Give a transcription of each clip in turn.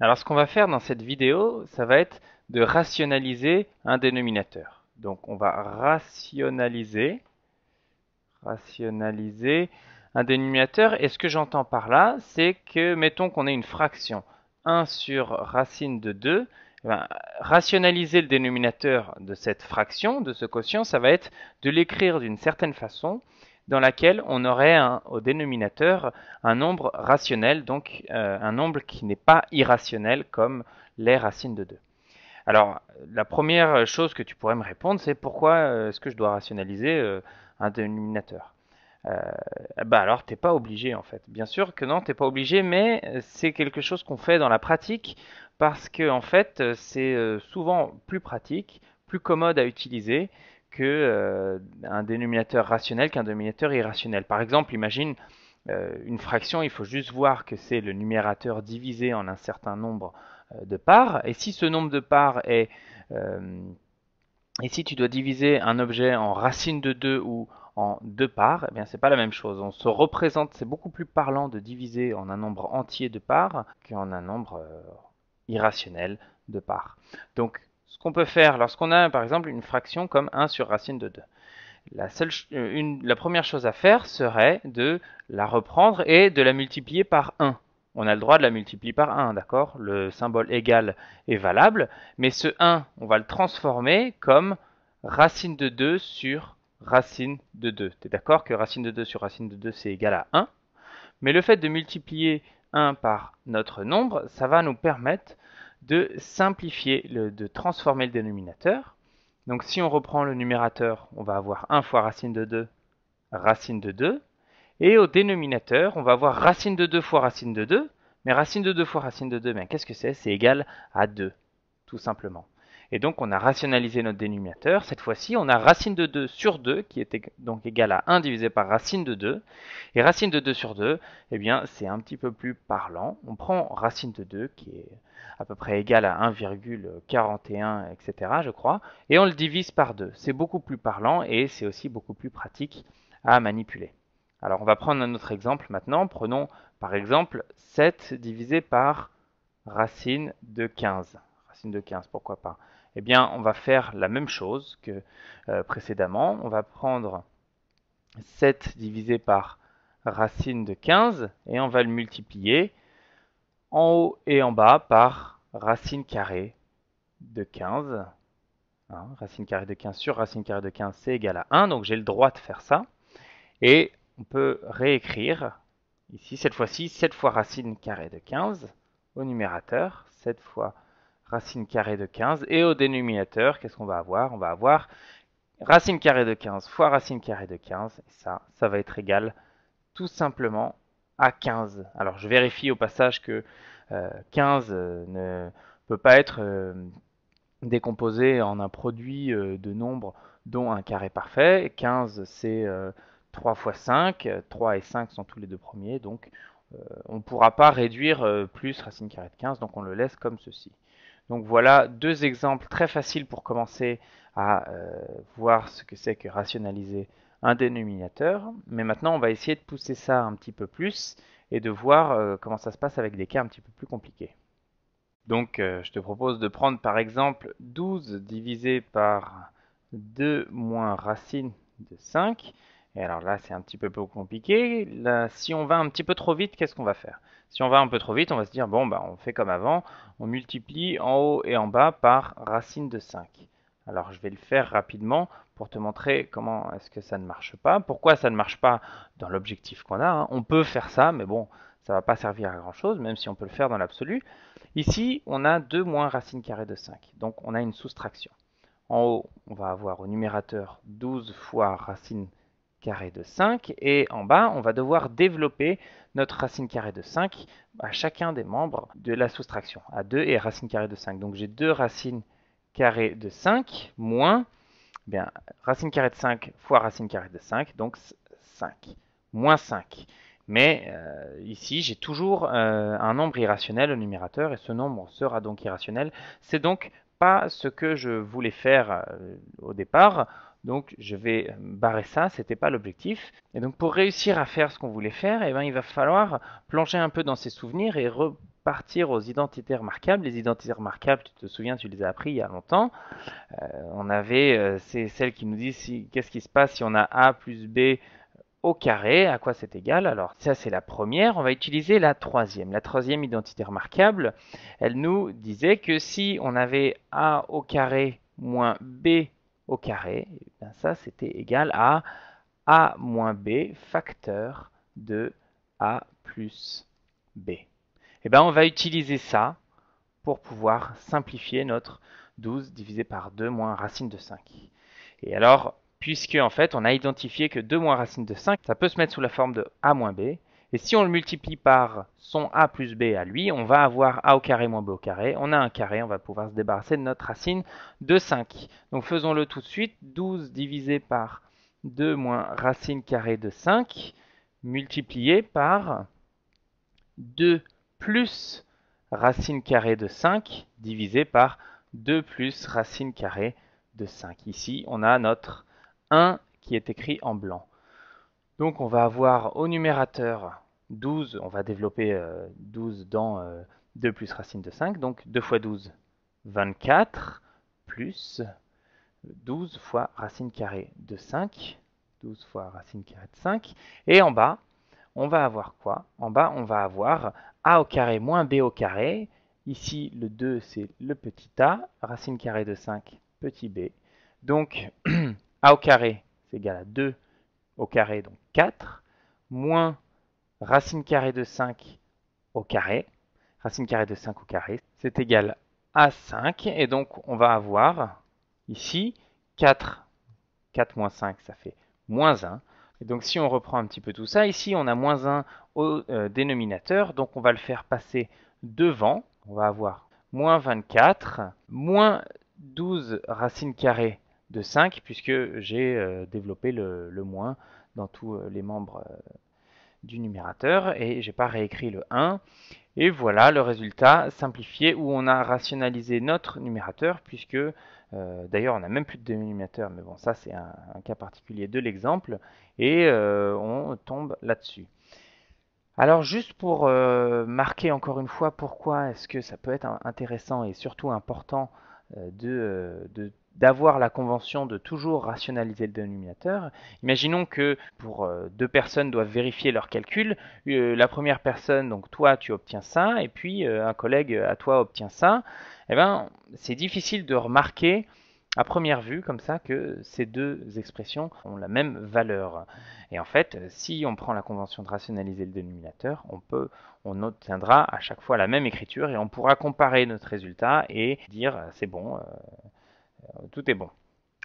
Alors ce qu'on va faire dans cette vidéo, ça va être de rationaliser un dénominateur. Donc on va rationaliser, rationaliser un dénominateur. Et ce que j'entends par là, c'est que, mettons qu'on ait une fraction 1 sur racine de 2, eh ben, rationaliser le dénominateur de cette fraction, de ce quotient, ça va être de l'écrire d'une certaine façon dans laquelle on aurait au dénominateur un nombre rationnel, donc euh, un nombre qui n'est pas irrationnel comme les racines de 2. Alors, la première chose que tu pourrais me répondre, c'est pourquoi euh, est-ce que je dois rationaliser euh, un dénominateur bah alors t'es pas obligé en fait. Bien sûr que non, t'es pas obligé, mais c'est quelque chose qu'on fait dans la pratique parce que en fait c'est souvent plus pratique, plus commode à utiliser qu'un euh, dénominateur rationnel qu'un dénominateur irrationnel. Par exemple, imagine euh, une fraction, il faut juste voir que c'est le numérateur divisé en un certain nombre euh, de parts. Et si ce nombre de parts est... et si tu dois diviser un objet en racine de 2 ou en deux parts, eh bien c'est pas la même chose. On se représente, c'est beaucoup plus parlant de diviser en un nombre entier de parts qu'en un nombre irrationnel de parts. Donc ce qu'on peut faire lorsqu'on a par exemple une fraction comme 1 sur racine de 2. Euh, la, première chose à faire serait de la reprendre et de la multiplier par 1. On a le droit de la multiplier par 1, d'accord Le symbole égal est valable, mais ce 1, on va le transformer comme racine de 2 sur racine de 2. Tu es d'accord que racine de 2 sur racine de 2, c'est égal à 1 Mais le fait de multiplier 1 par notre nombre, ça va nous permettre de simplifier, le, de transformer le dénominateur. Donc si on reprend le numérateur, on va avoir 1 fois racine de 2, racine de 2. Et au dénominateur, on va avoir racine de 2 fois racine de 2. Mais racine de 2 fois racine de 2, ben, qu'est-ce que c'est C'est égal à 2, tout simplement. Et donc on a rationalisé notre dénominateur. Cette fois-ci, on a racine de 2 sur 2 qui est donc égale à 1 divisé par racine de 2. Et racine de 2 sur 2, eh bien c'est un petit peu plus parlant. On prend racine de 2 qui est à peu près égale à 1,41 etc. je crois. Et on le divise par 2. C'est beaucoup plus parlant et c'est aussi beaucoup plus pratique à manipuler. Alors on va prendre un autre exemple maintenant. Prenons par exemple 7 divisé par racine de 15. Racine de 15, pourquoi pas eh bien, on va faire la même chose que euh, précédemment. On va prendre 7 divisé par racine de 15 et on va le multiplier en haut et en bas par racine carrée de 15. Hein, racine carrée de 15 sur racine carrée de 15, c'est égal à 1. Donc j'ai le droit de faire ça. Et on peut réécrire ici, cette fois-ci, 7 fois racine carrée de 15 au numérateur. 7 fois racine carrée de 15. Et au dénominateur, qu'est-ce qu'on va avoir On va avoir racine carrée de 15 fois racine carrée de 15. Et ça, ça va être égal tout simplement à 15. Alors je vérifie au passage que 15 euh, euh, ne peut pas être euh, décomposé en un produit de nombres dont un carré parfait. 15 c'est 3 fois 5, 3 et 5 sont tous les deux premiers, donc on ne pourra pas réduire plus racine carrée de 15, donc on le laisse comme ceci. Donc voilà deux exemples très faciles pour commencer à euh, voir ce que c'est que rationaliser un dénominateur. Mais maintenant, on va essayer de pousser ça un petit peu plus et de voir euh, comment ça se passe avec des cas un petit peu plus compliqués. Donc, euh, je te propose de prendre par exemple 12 divisé par 2 moins racine de 5. Et alors là, c'est un petit peu plus compliqué. si on va un petit peu trop vite, qu'est-ce qu'on va faire Si on va un peu trop vite, on va se dire, bon, bah, on fait comme avant, on multiplie en haut et en bas par racine de 5. Alors je vais le faire rapidement pour te montrer comment est-ce que ça ne marche pas, pourquoi ça ne marche pas dans l'objectif qu'on a. Hein. On peut faire ça, mais bon, ça ne va pas servir à grand-chose, même si on peut le faire dans l'absolu. Ici, on a 2 moins racine carrée de 5, donc on a une soustraction. En haut, on va avoir au numérateur 12 fois racine carré de 5. Et en bas, on va devoir développer notre racine carrée de 5 à chacun des membres de la soustraction, à 2 et racine carrée de 5. Donc j'ai 2 racines carrées de 5 moins eh racine carrée de 5 fois racine carrée de 5, donc 5, moins 5. Mais euh, ici, j'ai toujours euh, un nombre irrationnel au numérateur, et ce nombre sera donc irrationnel. C'est donc pas ce que je voulais faire euh, au départ. Donc je vais euh, barrer ça, ce n'était pas l'objectif. Et donc pour réussir à faire ce qu'on voulait faire, eh ben, il va falloir plonger un peu dans ses souvenirs et repartir aux identités remarquables. Les identités remarquables, tu te souviens, tu les as appris il y a longtemps. Euh, on avait, euh, c'est celle qui nous dit qu'est-ce qui se passe si on a A plus B au carré, à quoi c'est égal Alors ça c'est la première, on va utiliser la troisième. La troisième identité remarquable, elle nous disait que si on avait A au carré moins B au carré, eh ça c'était égal à a moins b facteur de a plus b. Et eh bien on va utiliser ça pour pouvoir simplifier notre 12 divisé par 2 moins racine de 5. Et alors, puisque en fait on a identifié que 2 moins racine de 5, ça peut se mettre sous la forme de a moins b, et si on le multiplie par son a plus b à lui, on va avoir a au carré moins b au carré. On a un carré, on va pouvoir se débarrasser de notre racine de 5. Donc faisons-le tout de suite. 12 divisé par 2 moins racine carrée de 5, multiplié par 2 plus racine carrée de 5, divisé par 2 plus racine carrée de 5. Ici, on a notre 1 qui est écrit en blanc. Donc on va avoir au numérateur 12, on va développer 12 euh, dans 2 euh, plus racine de 5, donc 2 fois 12, 24, plus 12 fois racine carrée de 5, 12 fois racine carrée de 5, et en bas, on va avoir quoi En bas, on va avoir a au carré moins b au carré, ici le 2 c'est le petit a, racine carrée de 5, petit b, donc a au carré c'est égal à 2 au carré, donc 4, moins racine carrée de 5 au carré, racine carrée de 5 au carré, c'est égal à 5, et donc on va avoir ici 4, 4 moins 5, ça fait moins 1, et donc si on reprend un petit peu tout ça, ici on a moins 1 au euh, dénominateur, donc on va le faire passer devant, on va avoir moins 24, moins 12 racine carrée de 5, puisque j'ai euh, développé le, moins dans tous euh, les membres euh, du numérateur, et j'ai pas réécrit le 1. Et voilà le résultat simplifié où on a rationalisé notre numérateur, puisque d'ailleurs on n'a même plus de dénominateur, mais bon ça c'est un, cas particulier de l'exemple, et on tombe là-dessus. Alors juste pour marquer encore une fois pourquoi est-ce que ça peut être intéressant et surtout important de, de d'avoir la convention de toujours rationaliser le dénominateur. Imaginons que pour euh, deux personnes doivent vérifier leur calcul. Euh, la première personne, donc toi, tu obtiens ça, et puis euh, un collègue à toi obtient ça. Eh ben, c'est difficile de remarquer à première vue comme ça que ces deux expressions ont la même valeur. Et en fait, si on prend la convention de rationaliser le dénominateur, on peut on obtiendra à chaque fois la même écriture et on pourra comparer notre résultat et dire c'est bon, euh, tout est bon.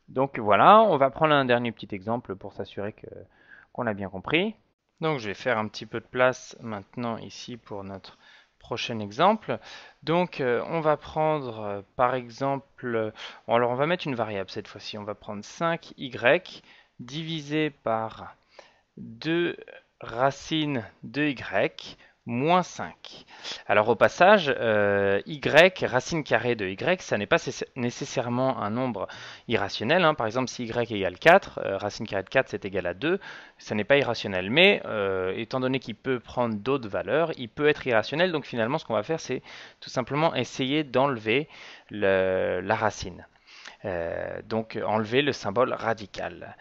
Donc voilà, on va prendre un dernier petit exemple pour s'assurer qu'on a bien compris. Donc je vais faire un petit peu de place maintenant ici pour notre prochain exemple. Donc euh, on va prendre euh, par exemple, alors on va mettre une variable cette fois-ci, on va prendre 5y divisé par 2 racines de y moins 5. Alors au passage, euh, y, racine carrée de y, ça n'est pas nécessairement un nombre irrationnel. Hein. Par exemple, si y égale 4, euh, racine carrée de 4 c'est égal à 2, ça n'est pas irrationnel. Mais euh, étant donné qu'il peut prendre d'autres valeurs, il peut être irrationnel. Donc finalement, ce qu'on va faire, c'est tout simplement essayer d'enlever la racine. donc enlever le symbole radical.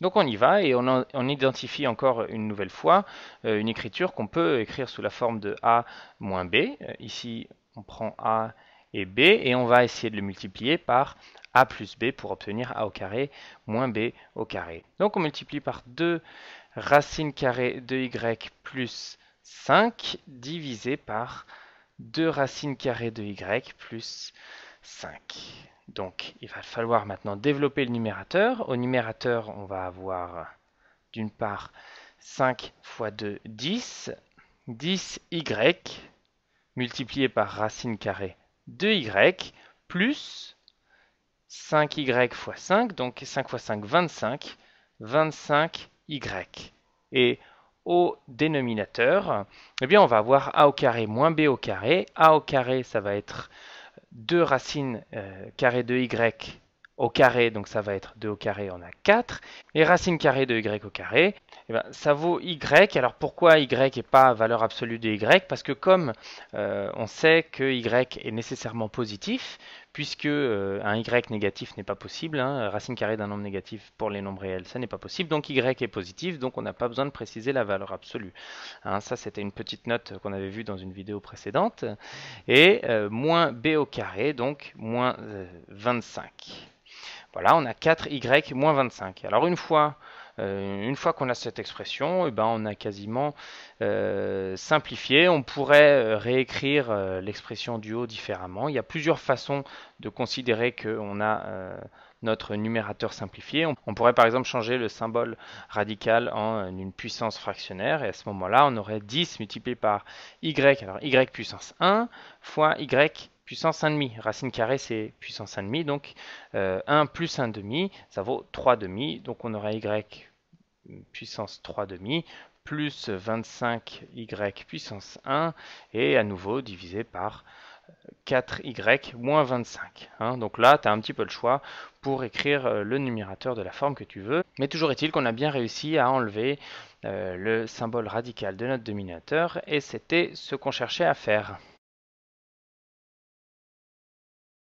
Donc on y va et on, identifie encore une nouvelle fois euh, une écriture qu'on peut écrire sous la forme de A moins B. Euh, ici, on prend A et B et on va essayer de le multiplier par A plus B pour obtenir A au carré moins B au carré. Donc on multiplie par 2 racine carrée de Y plus 5 divisé par 2 racine carrée de Y plus 5. Donc il va falloir maintenant développer le numérateur. Au numérateur, on va avoir d'une part 5 fois 2, 10, 10y multiplié par racine carrée 2y plus 5y fois 5, donc 5 fois 5, 25, 25y. Et au dénominateur, eh bien on va avoir a au carré moins b au carré. a au carré, ça va être 2 racines euh, carrées de y au carré, donc ça va être 2 au carré, on a 4. Et racine carrée de y au carré, eh ben, ça vaut y. Alors pourquoi y n'est pas valeur absolue de y Parce que comme euh, on sait que y est nécessairement positif, puisque euh, un y négatif n'est pas possible, hein. racine carrée d'un nombre négatif pour les nombres réels, ça n'est pas possible, donc y est positif, donc on n'a pas besoin de préciser la valeur absolue. Hein. ça c'était une petite note qu'on avait vue dans une vidéo précédente, et euh, moins b au carré, donc moins 25. Euh, voilà, on a 4y moins 25. Alors une fois euh, une fois qu'on a cette expression, eh ben, on a quasiment euh, simplifié. On pourrait euh, réécrire l'expression du haut différemment. Il y a plusieurs façons de considérer qu'on a notre numérateur simplifié. On, pourrait par exemple changer le symbole radical en une puissance fractionnaire et à ce moment-là, on aurait 10 multiplié par y, alors y puissance 1 fois y puissance 1,5. Racine carrée, c'est puissance 1,5, donc 1 plus 1,5, ça vaut 3,5, donc on aurait y puissance 3 demi plus 25y puissance 1 et à nouveau divisé par 4y moins 25. Hein. Donc là, tu as un petit peu le choix pour écrire euh, le numérateur de la forme que tu veux. Mais toujours est-il qu'on a bien réussi à enlever euh, le symbole radical de notre dominateur et c'était ce qu'on cherchait à faire.